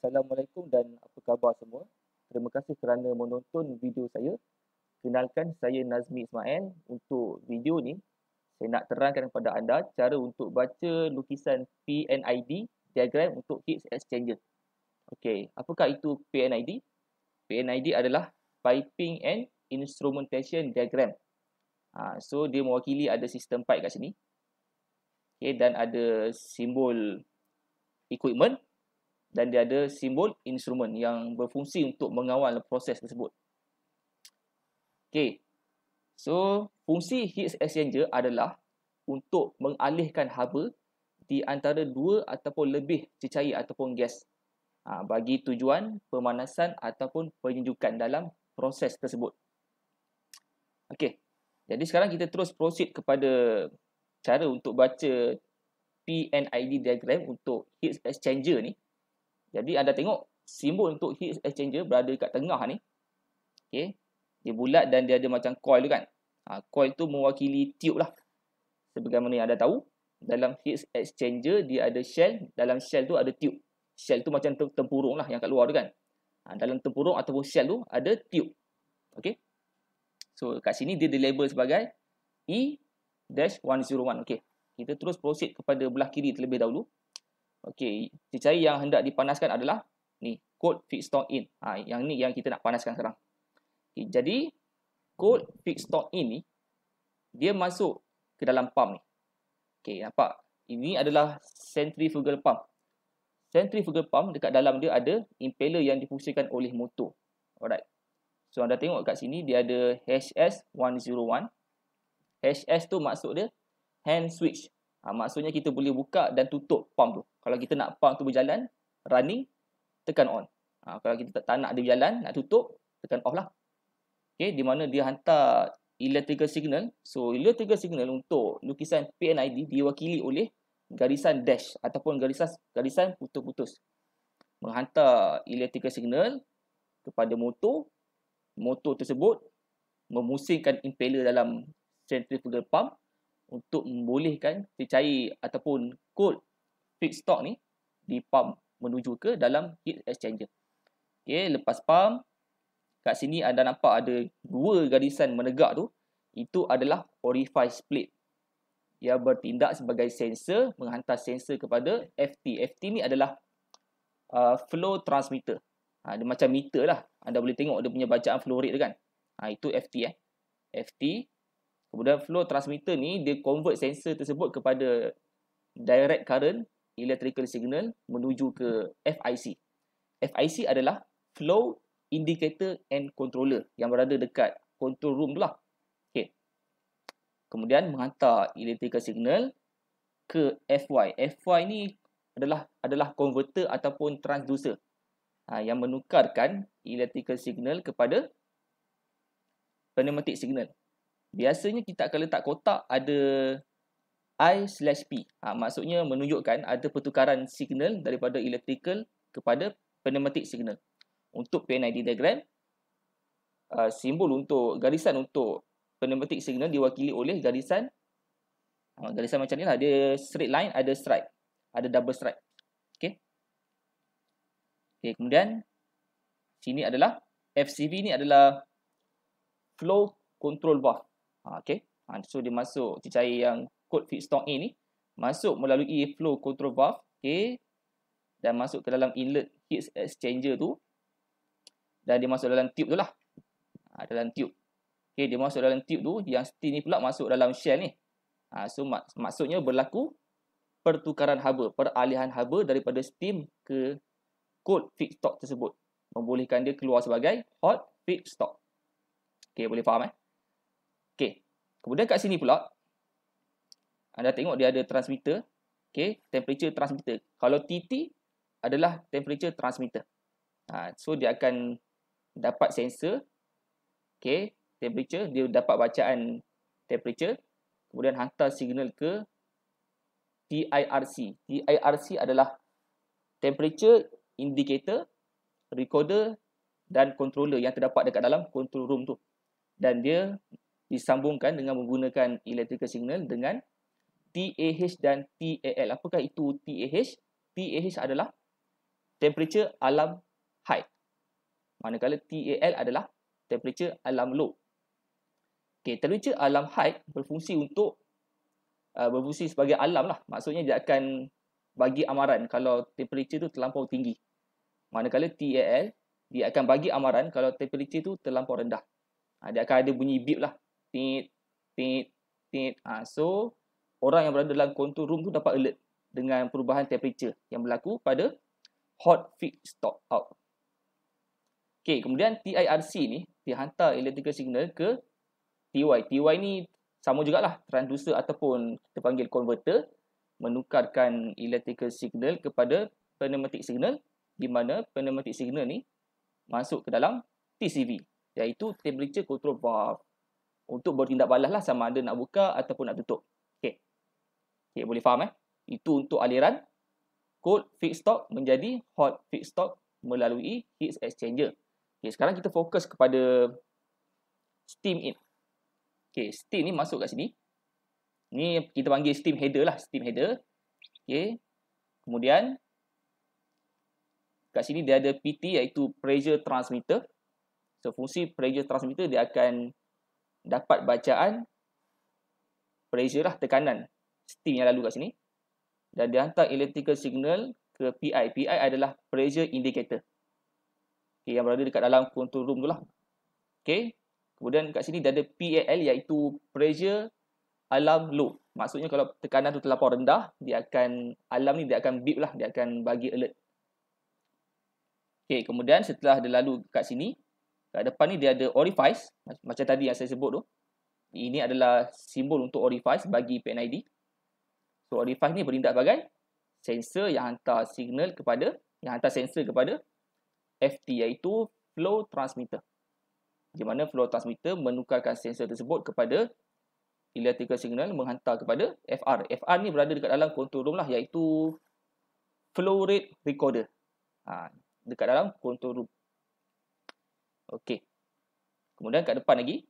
Assalamualaikum dan apa khabar semua? Terima kasih kerana menonton video saya. Kenalkan saya Nazmi Ismail. Untuk video ni, saya nak terangkan kepada anda cara untuk baca lukisan PNID diagram untuk Higgs exchanger. Okey, apakah itu PNID? PNID adalah Piping and Instrumentation Diagram. Ha, so dia mewakili ada sistem pipe kat sini. Okey dan ada simbol equipment dan dia ada simbol instrumen yang berfungsi untuk mengawal proses tersebut. Okay. So, fungsi heat exchanger adalah untuk mengalihkan haba di antara dua ataupun lebih cecair ataupun gas ha, bagi tujuan pemanasan ataupun penyejukan dalam proses tersebut. Okay. Jadi sekarang kita terus proceed kepada cara untuk baca PNID diagram untuk heat exchanger ni. Jadi anda tengok simbol untuk heat exchanger berada dekat tengah ni. Okey. Dia bulat dan dia ada macam coil tu kan. Ha, coil tu mewakili tube lah. Sebagaimana yang anda tahu, dalam heat exchanger dia ada shell, dalam shell tu ada tube. Shell tu macam tempurung lah yang kat luar tu kan. Ha, dalam tempurung ataupun shell tu ada tube. Okey. So kat sini dia label sebagai E-101. Okey. Kita terus proceed kepada belah kiri terlebih dahulu. Okey, dicari yang hendak dipanaskan adalah ni, cold code stock in. Ha, yang ni yang kita nak panaskan sekarang. Okay, jadi code feedstock in ni dia masuk ke dalam pump ni. Okey, nampak? Ini adalah centrifugal pump. Centrifugal pump dekat dalam dia ada impeller yang difungsikan oleh motor. Alright. So anda tengok kat sini dia ada HS101. HS tu maksud dia hand switch. Ha, maksudnya kita boleh buka dan tutup pump tu. Kalau kita nak pump tu berjalan, running, tekan on. Ha, kalau kita tak, tak nak dia berjalan, nak tutup, tekan off lah. Okay, di mana dia hantar electrical signal. So, electrical signal untuk lukisan PNID diwakili oleh garisan dash ataupun garisan garisan putus-putus. Menghantar electrical signal kepada motor. Motor tersebut memusingkan impeller dalam centrifugal pump untuk membolehkan si cair ataupun kod stock ni dipump menuju ke dalam heat exchanger. Okey, lepas pump kat sini anda nampak ada dua garisan menegak tu, itu adalah orifice plate. Ia bertindak sebagai sensor menghantar sensor kepada FT. FT ni adalah uh, flow transmitter. Ha, dia macam meter lah. Anda boleh tengok dia punya bacaan flow rate dia kan. Ha, itu FT eh. FT Kemudian flow transmitter ni dia convert sensor tersebut kepada direct current electrical signal menuju ke FIC. FIC adalah flow indicator and controller yang berada dekat control room tu lah. Okay. Kemudian menghantar electrical signal ke FY. FY ni adalah adalah converter ataupun transducer ha, yang menukarkan electrical signal kepada pneumatic signal biasanya kita akan letak kotak ada I slash P. Ha, maksudnya menunjukkan ada pertukaran signal daripada electrical kepada pneumatic signal. Untuk PNID diagram, uh, simbol untuk garisan untuk pneumatic signal diwakili oleh garisan uh, garisan macam ni lah. Dia straight line, ada stripe. Ada double stripe. Okay. Okay, kemudian sini adalah FCV ni adalah flow control valve. Ah, okay, Ha, ah, so dia masuk cecair yang kod feedstock A ni masuk melalui flow control valve, okay, Dan masuk ke dalam inlet heat exchanger tu dan dia masuk dalam tube tu lah. Ha, dalam tube. okay, dia masuk dalam tube tu yang steam ni pula masuk dalam shell ni. Ha, so mak maksudnya berlaku pertukaran haba, peralihan haba daripada steam ke cold stock tersebut. Membolehkan dia keluar sebagai hot stock, okay, boleh faham eh? Kemudian kat sini pula, anda tengok dia ada transmitter. Okay, temperature transmitter. Kalau TT adalah temperature transmitter. Ha, so, dia akan dapat sensor. Okay, temperature. Dia dapat bacaan temperature. Kemudian hantar signal ke TIRC. TIRC adalah temperature indicator, recorder dan controller yang terdapat dekat dalam control room tu. Dan dia disambungkan dengan menggunakan electrical signal dengan TAH dan TAL. Apakah itu TAH? TAH adalah temperature alarm high. Manakala TAL adalah temperature alarm low. Okay, temperature alarm high berfungsi untuk uh, berfungsi sebagai alarm lah. Maksudnya dia akan bagi amaran kalau temperature tu terlampau tinggi. Manakala TAL dia akan bagi amaran kalau temperature tu terlampau rendah. Ha, dia akan ada bunyi beep lah tit, tit, tit. Ha, so, orang yang berada dalam control room tu dapat alert dengan perubahan temperature yang berlaku pada hot fix stop out. Okay, kemudian TIRC ni, dia hantar electrical signal ke TY. TY ni sama jugalah, transducer ataupun kita panggil converter menukarkan electrical signal kepada pneumatic signal di mana pneumatic signal ni masuk ke dalam TCV iaitu temperature control valve untuk bertindak balas lah sama ada nak buka ataupun nak tutup. Okey. Okey, boleh faham eh? Itu untuk aliran cold stock menjadi hot stock melalui heat exchanger. Okey, sekarang kita fokus kepada steam in. Okey, steam ni masuk kat sini. Ni kita panggil steam header lah, steam header. Okey. Kemudian kat sini dia ada PT iaitu pressure transmitter. So fungsi pressure transmitter dia akan dapat bacaan pressure lah tekanan steam yang lalu kat sini dan dia hantar electrical signal ke PI. PI adalah pressure indicator. Okay, yang berada dekat dalam control room tu lah. Okay. Kemudian kat sini dia ada PAL iaitu pressure alarm low. Maksudnya kalau tekanan tu terlalu rendah, dia akan alarm ni dia akan beep lah, dia akan bagi alert. Okay, kemudian setelah dia lalu kat sini, Kat depan ni dia ada orifice macam tadi yang saya sebut tu. Ini adalah simbol untuk orifice bagi PNID. So orifice ni berindak sebagai sensor yang hantar signal kepada yang hantar sensor kepada FT iaitu flow transmitter. Di mana flow transmitter menukarkan sensor tersebut kepada electrical signal menghantar kepada FR. FR ni berada dekat dalam control room lah iaitu flow rate recorder. Ha, dekat dalam control room Okey. Kemudian kat depan lagi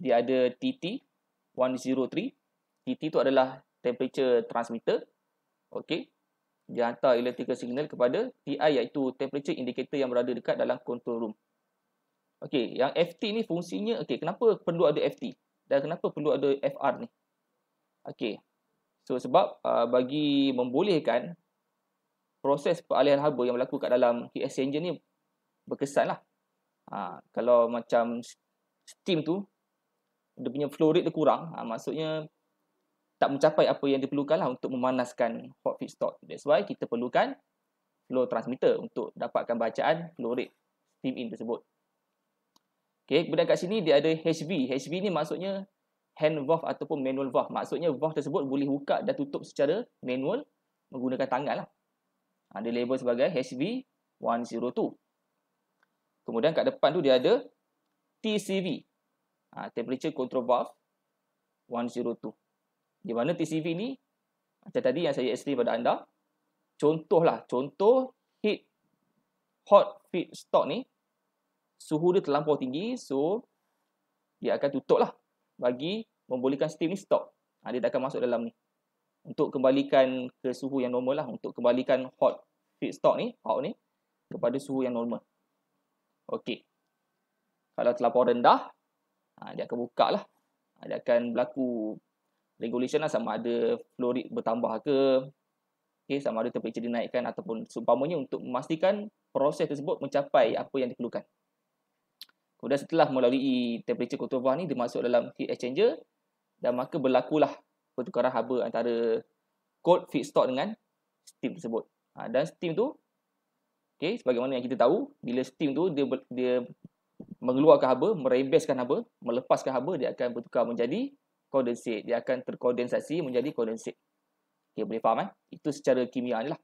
dia ada TT 103. TT tu adalah temperature transmitter. Okey. Dia hantar electrical signal kepada TI iaitu temperature indicator yang berada dekat dalam control room. Okey, yang FT ni fungsinya okey, kenapa perlu ada FT? Dan kenapa perlu ada FR ni? Okey. So sebab uh, bagi membolehkan proses peralihan haba yang berlaku kat dalam heat exchanger ni berkesan lah. Ha, kalau macam steam tu, dia punya flow rate dia kurang, ha, maksudnya tak mencapai apa yang diperlukan lah untuk memanaskan hot feedstock. That's why kita perlukan flow transmitter untuk dapatkan bacaan flow rate steam in tersebut. Okay, kemudian kat sini dia ada HV. HV ni maksudnya hand valve ataupun manual valve. Maksudnya valve tersebut boleh buka dan tutup secara manual menggunakan tangan lah. Ha, dia label sebagai HV 102. Kemudian kat depan tu dia ada TCV. Ha, temperature control valve 102. Di mana TCV ni macam tadi yang saya explain pada anda. contoh lah contoh heat hot feed stock ni suhu dia terlampau tinggi so dia akan tutup lah bagi membolehkan steam ni stop. Ha, dia akan masuk dalam ni. Untuk kembalikan ke suhu yang normal lah. Untuk kembalikan hot feed stock ni, hot ni kepada suhu yang normal. Okey. Kalau terlampau rendah, ha, dia akan buka lah. Ha, dia akan berlaku regulation lah sama ada flow rate bertambah ke. Okey, sama ada temperature dinaikkan ataupun seumpamanya untuk memastikan proses tersebut mencapai apa yang diperlukan. Kemudian setelah melalui temperature kotor bawah ni, dia masuk dalam heat exchanger dan maka berlakulah pertukaran haba antara cold feedstock dengan steam tersebut. Ha, dan steam tu Okey, sebagaimana yang kita tahu, bila steam tu dia dia mengeluarkan haba, merebeskan haba, melepaskan haba, dia akan bertukar menjadi kondensat, Dia akan terkondensasi menjadi kondensat. Okey, boleh faham Eh? Itu secara kimia ni lah.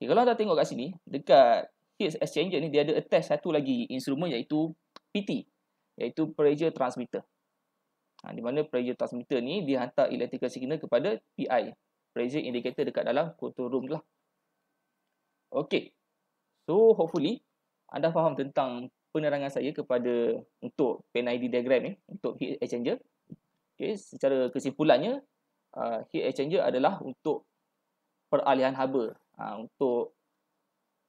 Okay, kalau anda tengok kat sini, dekat heat exchanger ni, dia ada attach satu lagi instrumen iaitu PT. Iaitu pressure transmitter. Ha, di mana pressure transmitter ni, dia hantar electrical signal kepada PI. Pressure indicator dekat dalam control room lah. Okey. So hopefully anda faham tentang penerangan saya kepada untuk pen ID diagram ni untuk heat exchanger. Okey, secara kesimpulannya uh, heat exchanger adalah untuk peralihan haba uh, untuk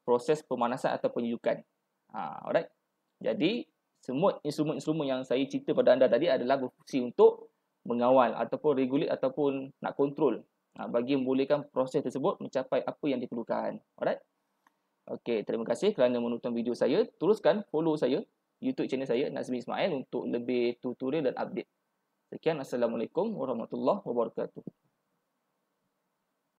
proses pemanasan atau penyejukan. Uh, alright. Jadi semua instrumen-instrumen yang saya cerita pada anda tadi adalah berfungsi untuk mengawal ataupun regulate ataupun nak kontrol uh, bagi membolehkan proses tersebut mencapai apa yang diperlukan. Alright. Okey, terima kasih kerana menonton video saya. Teruskan follow saya YouTube channel saya Nazmi Ismail untuk lebih tutorial dan update. Sekian Assalamualaikum warahmatullahi wabarakatuh.